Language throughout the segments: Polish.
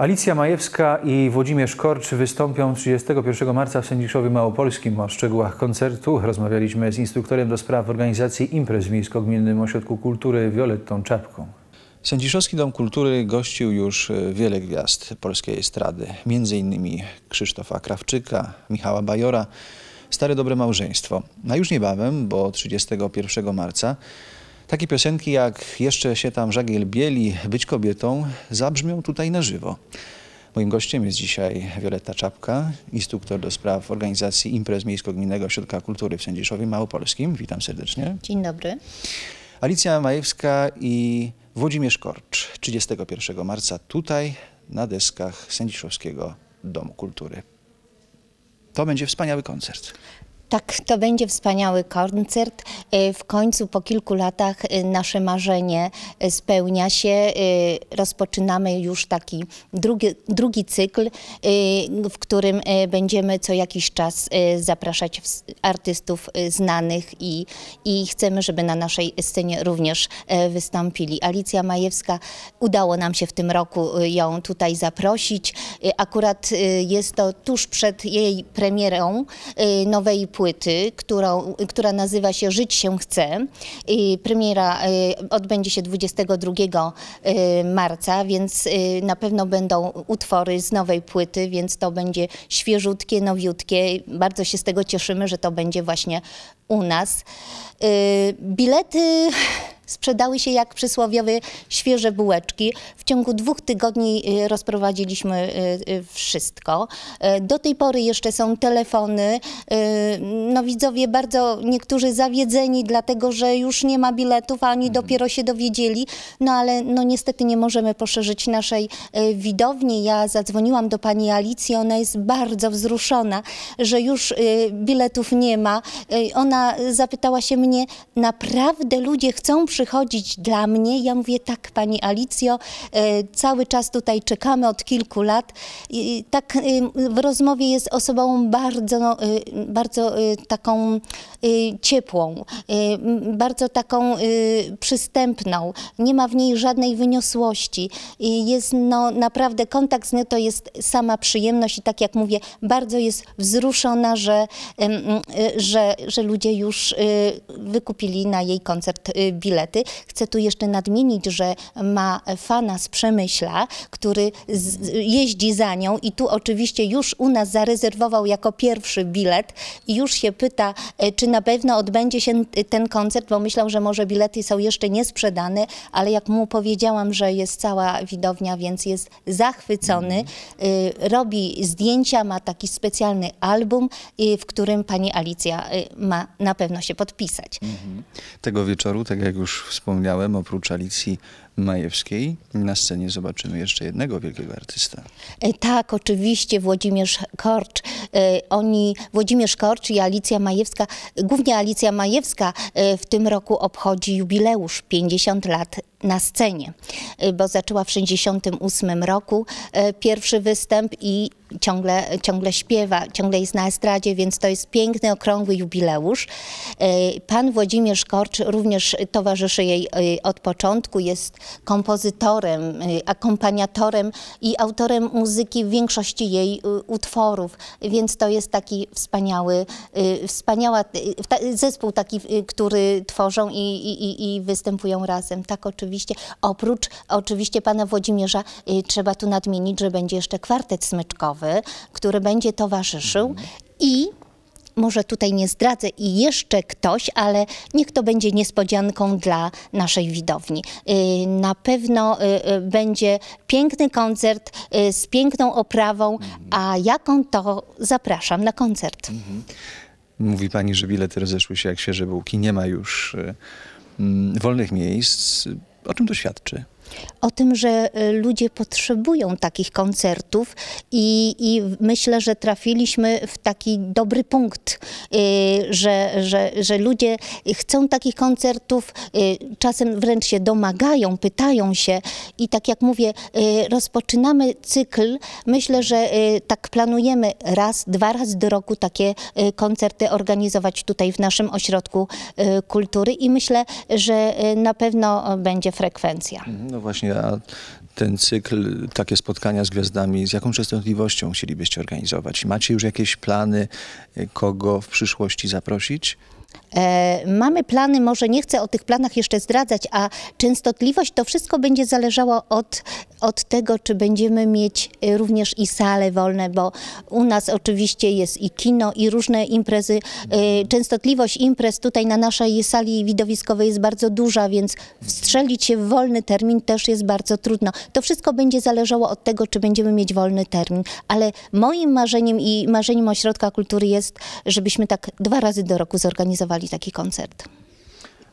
Alicja Majewska i Włodzimierz Korcz wystąpią 31 marca w Sędziszowie Małopolskim. O szczegółach koncertu rozmawialiśmy z instruktorem do spraw organizacji imprez w Miejsko-Gminnym Ośrodku Kultury Violettą Czapką. Sędziszowski Dom Kultury gościł już e, wiele gwiazd polskiej estrady, m.in. Krzysztofa Krawczyka, Michała Bajora, Stare Dobre Małżeństwo. A już niebawem, bo 31 marca takie piosenki jak Jeszcze się tam żagiel bieli, Być kobietą zabrzmią tutaj na żywo. Moim gościem jest dzisiaj Wioletta Czapka, instruktor do spraw organizacji imprez Miejsko-Gminnego Ośrodka Kultury w Sędziszowie Małopolskim. Witam serdecznie. Dzień dobry. Alicja Majewska i Włodzimierz Korcz 31 marca tutaj na deskach Sędziszowskiego Domu Kultury. To będzie wspaniały koncert. Tak, to będzie wspaniały koncert. E, w końcu po kilku latach e, nasze marzenie e, spełnia się. Rozpoczynamy już taki drugi, drugi cykl, w którym będziemy co jakiś czas zapraszać artystów znanych i, i chcemy, żeby na naszej scenie również wystąpili. Alicja Majewska, udało nam się w tym roku ją tutaj zaprosić. Akurat jest to tuż przed jej premierą nowej płyty płyty, którą, która nazywa się Żyć się chce. I premiera y, odbędzie się 22 y, marca, więc y, na pewno będą utwory z nowej płyty, więc to będzie świeżutkie, nowiutkie. Bardzo się z tego cieszymy, że to będzie właśnie u nas. Y, bilety sprzedały się jak przysłowiowe świeże bułeczki. W ciągu dwóch tygodni y, rozprowadziliśmy y, wszystko. Do tej pory jeszcze są telefony. No widzowie bardzo niektórzy zawiedzeni, dlatego że już nie ma biletów, a oni mhm. dopiero się dowiedzieli. No ale no niestety nie możemy poszerzyć naszej widowni. Ja zadzwoniłam do pani Alicji, ona jest bardzo wzruszona, że już biletów nie ma. Ona Y, zapytała się mnie, naprawdę ludzie chcą przychodzić dla mnie? Ja mówię, tak pani Alicjo, y, cały czas tutaj czekamy od kilku lat. tak y, w rozmowie jest osobą bardzo, no, bardzo taką ciepłą, bardzo taką przystępną. Nie ma w niej żadnej wyniosłości. Jest no, naprawdę kontakt z nią to jest sama przyjemność i tak jak mówię, bardzo jest wzruszona, że, że, że ludzie ludzie już y, wykupili na jej koncert y, bilety. Chcę tu jeszcze nadmienić, że ma fana z Przemyśla, który z, jeździ za nią i tu oczywiście już u nas zarezerwował jako pierwszy bilet i już się pyta, y, czy na pewno odbędzie się ten koncert, bo myślał, że może bilety są jeszcze niesprzedane, ale jak mu powiedziałam, że jest cała widownia, więc jest zachwycony. Mhm. Robi zdjęcia, ma taki specjalny album, w którym pani Alicja ma na pewno się podpisać. Mhm. Tego wieczoru, tak jak już wspomniałem, oprócz Alicji Majewskiej, na scenie zobaczymy jeszcze jednego wielkiego artysta. E, tak, oczywiście Włodzimierz Korcz. E, oni, Włodzimierz Korcz i Alicja Majewska, głównie Alicja Majewska e, w tym roku obchodzi jubileusz 50 lat na scenie, y, bo zaczęła w 1968 roku y, pierwszy występ i ciągle, ciągle śpiewa, ciągle jest na estradzie, więc to jest piękny, okrągły jubileusz. Y, pan Włodzimierz Korcz również towarzyszy jej od początku, jest kompozytorem, akompaniatorem i autorem muzyki w większości jej utworów, więc to jest taki wspaniały, wspaniała, zespół taki, który tworzą i, i, i występują razem, tak oczywiście oprócz oczywiście pana Włodzimierza y, trzeba tu nadmienić, że będzie jeszcze kwartet smyczkowy, który będzie towarzyszył mhm. i może tutaj nie zdradzę i jeszcze ktoś, ale niech to będzie niespodzianką dla naszej widowni. Y, na pewno y, będzie piękny koncert z piękną oprawą, mhm. a jaką to zapraszam na koncert. Mhm. Mówi pani, że bilety rozeszły się jak świeże bułki, nie ma już mm, wolnych miejsc. O czym to świadczy? o tym, że e, ludzie potrzebują takich koncertów i, i myślę, że trafiliśmy w taki dobry punkt, e, że, że, że ludzie chcą takich koncertów, e, czasem wręcz się domagają, pytają się i tak jak mówię, rozpoczynamy cykl, myślę, że tak planujemy raz, dwa razy do roku takie koncerty organizować tutaj w naszym ośrodku kultury i myślę, że na pewno będzie frekwencja. Mhm, no właśnie, a ten cykl, takie spotkania z gwiazdami, z jaką częstotliwością chcielibyście organizować? Macie już jakieś plany, kogo w przyszłości zaprosić? E, mamy plany, może nie chcę o tych planach jeszcze zdradzać, a częstotliwość to wszystko będzie zależało od, od tego, czy będziemy mieć y, również i sale wolne, bo u nas oczywiście jest i kino, i różne imprezy. Y, częstotliwość imprez tutaj na naszej sali widowiskowej jest bardzo duża, więc wstrzelić się w wolny termin też jest bardzo trudno. To wszystko będzie zależało od tego, czy będziemy mieć wolny termin, ale moim marzeniem i marzeniem Ośrodka Kultury jest, żebyśmy tak dwa razy do roku zorganizowali zorganizowali taki koncert.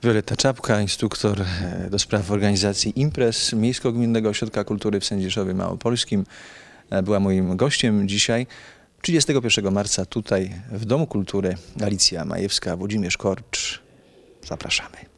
Wioleta Czapka, instruktor e, do spraw organizacji imprez Miejsko-Gminnego Ośrodka Kultury w Sędziszowie Małopolskim, e, była moim gościem dzisiaj. 31 marca tutaj w Domu Kultury Alicja Majewska, Włodzimierz Korcz. Zapraszamy.